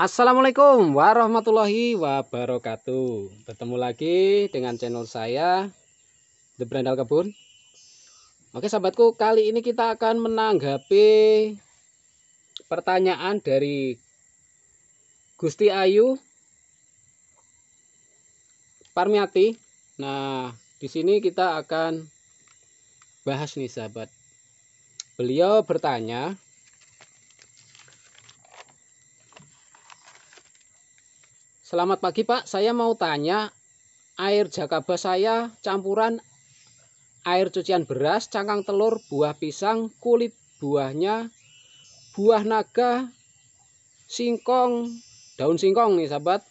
Assalamualaikum warahmatullahi wabarakatuh Bertemu lagi dengan channel saya The Brandal Kebun Oke sahabatku kali ini kita akan menanggapi Pertanyaan dari Gusti Ayu Parmiati Nah di sini kita akan bahas nih sahabat Beliau bertanya Selamat pagi Pak, saya mau tanya air jakaba saya campuran air cucian beras, cangkang telur, buah pisang, kulit buahnya, buah naga, singkong, daun singkong nih sahabat,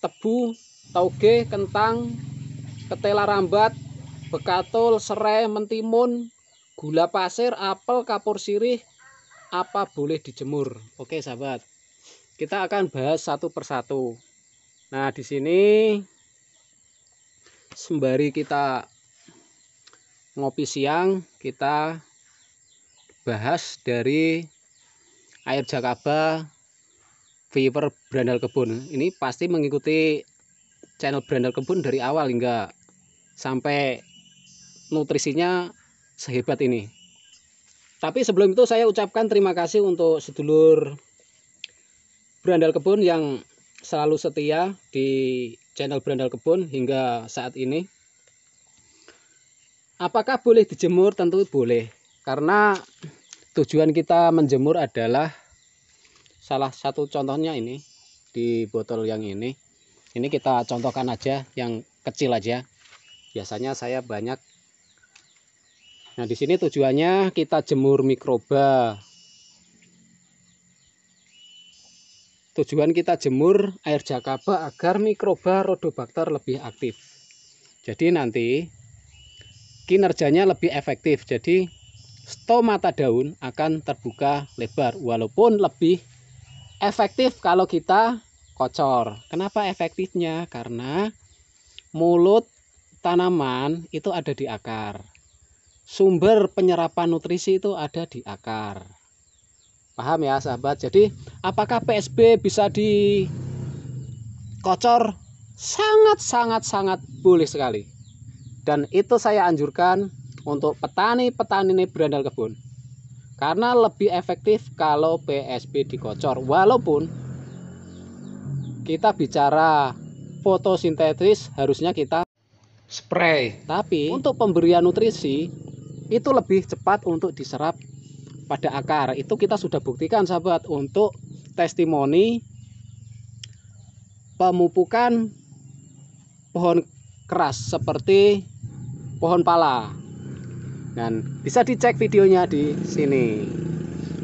tebu, tauge, kentang, ketela rambat, bekatul, serai, mentimun, gula pasir, apel, kapur sirih, apa boleh dijemur. Oke sahabat, kita akan bahas satu persatu. Nah, di sini sembari kita ngopi siang, kita bahas dari air Jakaba Fever Brandal Kebun. Ini pasti mengikuti channel Brandal Kebun dari awal hingga sampai nutrisinya sehebat ini. Tapi sebelum itu saya ucapkan terima kasih untuk sedulur Brandal Kebun yang selalu setia di channel Brandal Kebun hingga saat ini. Apakah boleh dijemur? Tentu boleh. Karena tujuan kita menjemur adalah salah satu contohnya ini di botol yang ini. Ini kita contohkan aja yang kecil aja. Biasanya saya banyak Nah, di sini tujuannya kita jemur mikroba Tujuan kita jemur air jakaba agar mikroba rhodobacter lebih aktif. Jadi nanti kinerjanya lebih efektif. Jadi stomata daun akan terbuka lebar walaupun lebih efektif kalau kita kocor. Kenapa efektifnya? Karena mulut tanaman itu ada di akar. Sumber penyerapan nutrisi itu ada di akar. Paham ya sahabat? Jadi apakah PSB bisa dikocor? Sangat sangat sangat boleh sekali. Dan itu saya anjurkan untuk petani-petani ini berandal kebun. Karena lebih efektif kalau PSB dikocor. Walaupun kita bicara fotosintetis harusnya kita spray. Tapi untuk pemberian nutrisi itu lebih cepat untuk diserap pada akar itu kita sudah buktikan sahabat untuk testimoni pemupukan pohon keras seperti pohon pala dan bisa dicek videonya di sini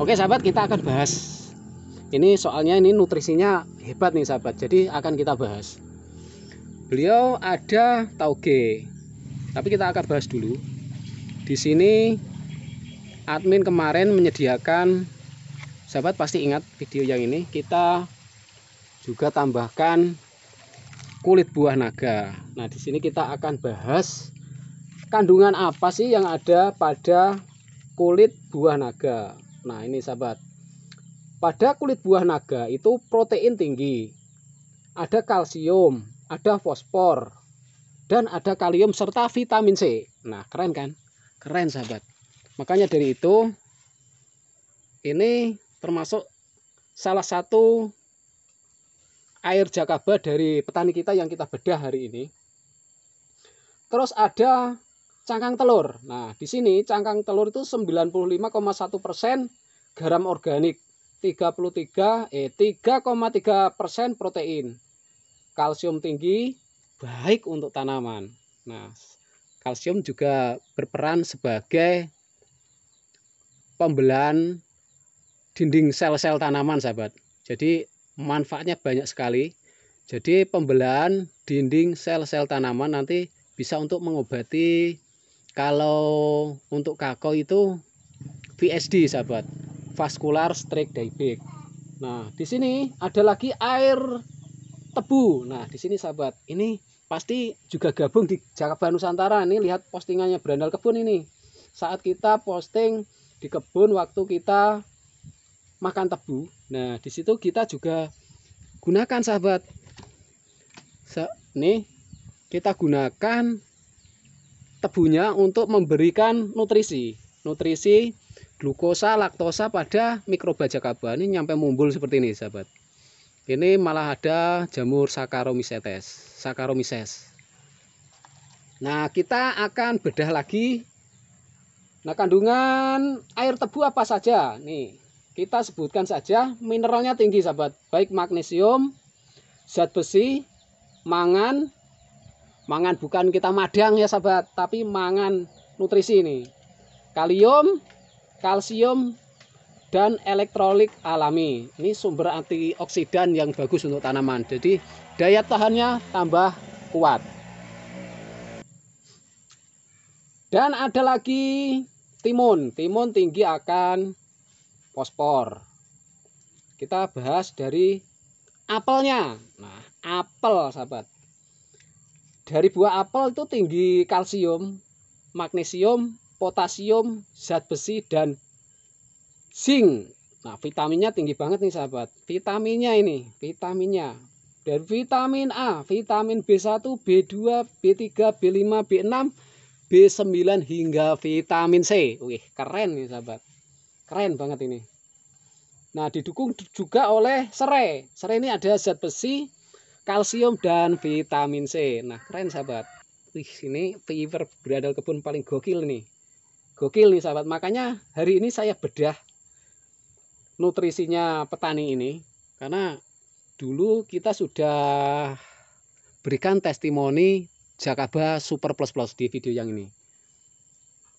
oke sahabat kita akan bahas ini soalnya ini nutrisinya hebat nih sahabat jadi akan kita bahas beliau ada tauge tapi kita akan bahas dulu di sini admin kemarin menyediakan sahabat pasti ingat video yang ini kita juga tambahkan kulit buah naga nah di sini kita akan bahas kandungan apa sih yang ada pada kulit buah naga nah ini sahabat pada kulit buah naga itu protein tinggi ada kalsium ada fosfor dan ada kalium serta vitamin C nah keren kan keren sahabat Makanya dari itu ini termasuk salah satu air jakaba dari petani kita yang kita bedah hari ini. Terus ada cangkang telur. Nah, di sini cangkang telur itu 95,1% garam organik, 33 eh 3,3% protein. Kalsium tinggi baik untuk tanaman. Nah, kalsium juga berperan sebagai pembelahan dinding sel-sel tanaman sahabat. Jadi manfaatnya banyak sekali. Jadi pembelahan dinding sel-sel tanaman nanti bisa untuk mengobati kalau untuk kakao itu VSD sahabat, vascular streak dieback. Nah, di sini ada lagi air tebu. Nah, di sini sahabat, ini pasti juga gabung di Jakarta Nusantara. Ini lihat postingannya Berandal Kebun ini. Saat kita posting di kebun waktu kita makan tebu. Nah, di situ kita juga gunakan sahabat. nih kita gunakan tebunya untuk memberikan nutrisi. Nutrisi glukosa, laktosa pada mikroba jakaba. Ini nyampe mumbul seperti ini, sahabat. Ini malah ada jamur Saccharomyces, Saccharomyces. Nah, kita akan bedah lagi Nah, kandungan air tebu apa saja? Nih, kita sebutkan saja mineralnya tinggi sahabat baik magnesium zat besi mangan mangan bukan kita madang ya sahabat tapi mangan nutrisi ini kalium kalsium dan elektrolit alami ini sumber antioksidan yang bagus untuk tanaman jadi daya tahannya tambah kuat dan ada lagi timun. Timun tinggi akan fosfor. Kita bahas dari apelnya. Nah, apel sahabat. Dari buah apel itu tinggi kalsium, magnesium, potasium, zat besi dan zinc. Nah, vitaminnya tinggi banget nih sahabat. Vitaminnya ini, vitaminnya. dan vitamin A, vitamin B1, B2, B3, B5, B6, B9 hingga vitamin C. Wih, keren nih sahabat. Keren banget ini. Nah, didukung juga oleh serai. Serai ini ada zat besi, kalsium dan vitamin C. Nah, keren sahabat. Wih, ini fever beradal kebun paling gokil nih. Gokil nih sahabat. Makanya hari ini saya bedah nutrisinya petani ini karena dulu kita sudah berikan testimoni Jakaba Super Plus Plus di video yang ini.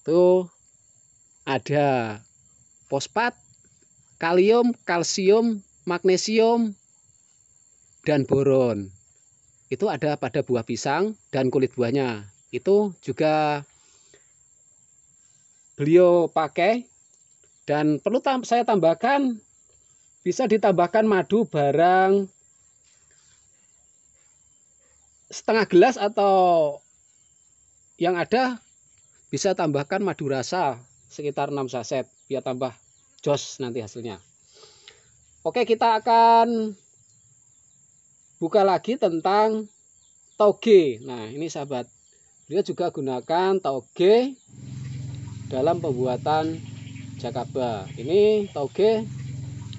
Tuh ada fosfat, kalium, kalsium, magnesium, dan boron. Itu ada pada buah pisang dan kulit buahnya. Itu juga beliau pakai dan perlu saya tambahkan bisa ditambahkan madu barang setengah gelas atau yang ada bisa tambahkan madu rasa sekitar 6 saset biar tambah jos nanti hasilnya. Oke, kita akan buka lagi tentang toge. Nah, ini sahabat, dia juga gunakan toge dalam pembuatan jakaba. Ini toge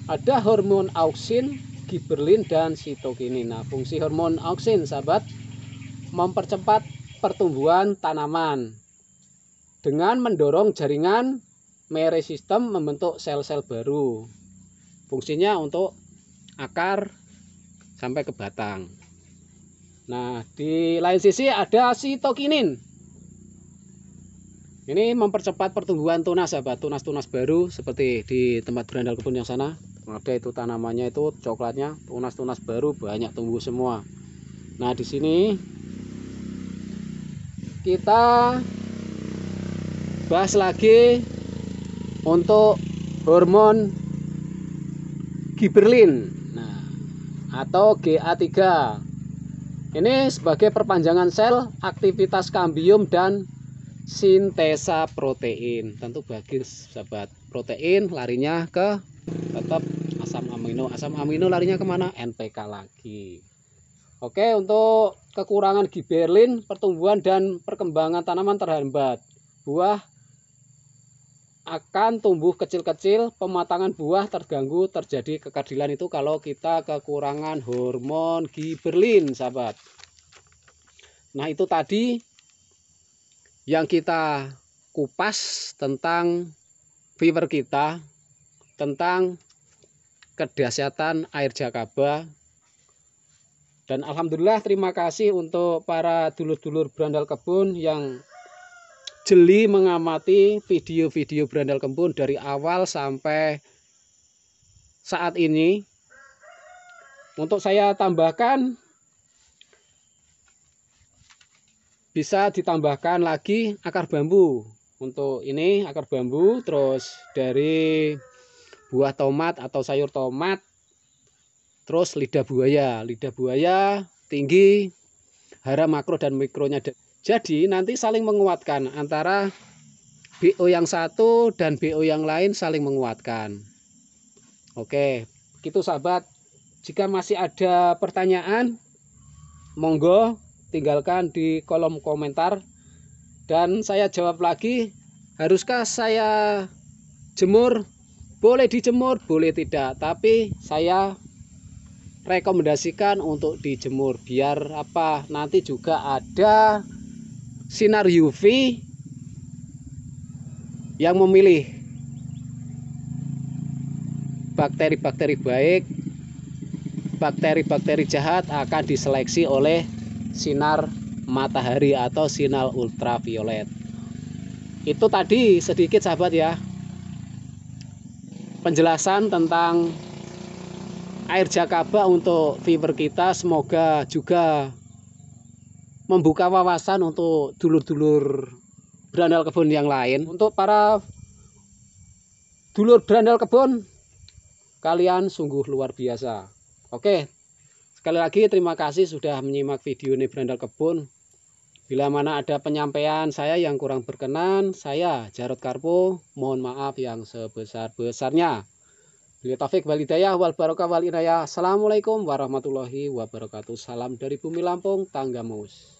ada hormon auksin giberlin dan sitokinin. Nah, fungsi hormon auksin sahabat mempercepat pertumbuhan tanaman dengan mendorong jaringan meristem membentuk sel-sel baru. Fungsinya untuk akar sampai ke batang. Nah, di lain sisi ada sitokinin ini mempercepat pertumbuhan tunas ya, Tunas-tunas baru seperti di tempat berandal kebun yang sana. Ada itu tanamannya itu coklatnya, tunas-tunas baru banyak tumbuh semua. Nah, di sini kita bahas lagi untuk hormon Giberlin. Nah, atau GA3. Ini sebagai perpanjangan sel aktivitas kambium dan sintesa protein. Tentu bagus sahabat. Protein larinya ke tetap asam amino. Asam amino larinya kemana? NPK lagi. Oke, untuk kekurangan giberlin, pertumbuhan dan perkembangan tanaman terhambat. Buah akan tumbuh kecil-kecil, pematangan buah terganggu, terjadi kekadilan itu kalau kita kekurangan hormon giberlin, sahabat. Nah, itu tadi yang kita kupas tentang viewer kita tentang kedahsyatan air Jakaba dan alhamdulillah terima kasih untuk para dulur-dulur berandal kebun yang jeli mengamati video-video berandal kebun dari awal sampai saat ini untuk saya tambahkan bisa ditambahkan lagi akar bambu untuk ini akar bambu terus dari buah tomat atau sayur tomat terus lidah buaya lidah buaya tinggi hara makro dan mikronya jadi nanti saling menguatkan antara BO yang satu dan BO yang lain saling menguatkan oke gitu sahabat jika masih ada pertanyaan monggo tinggalkan di kolom komentar dan saya jawab lagi haruskah saya jemur boleh dijemur boleh tidak tapi saya rekomendasikan untuk dijemur biar apa nanti juga ada sinar UV yang memilih bakteri-bakteri baik bakteri-bakteri jahat akan diseleksi oleh sinar matahari atau sinar ultraviolet. Itu tadi sedikit sahabat ya. Penjelasan tentang air Jakaba untuk fiber kita semoga juga membuka wawasan untuk dulur-dulur berandal kebun yang lain. Untuk para dulur berandal kebun, kalian sungguh luar biasa. Oke, Sekali lagi terima kasih sudah menyimak video ini brandal Kebun. Bila mana ada penyampaian saya yang kurang berkenan, saya Jarod Karpo mohon maaf yang sebesar-besarnya. Bila taufik walidayah wal barokah wal inayah. Assalamualaikum warahmatullahi wabarakatuh. Salam dari Bumi Lampung, Tanggamus.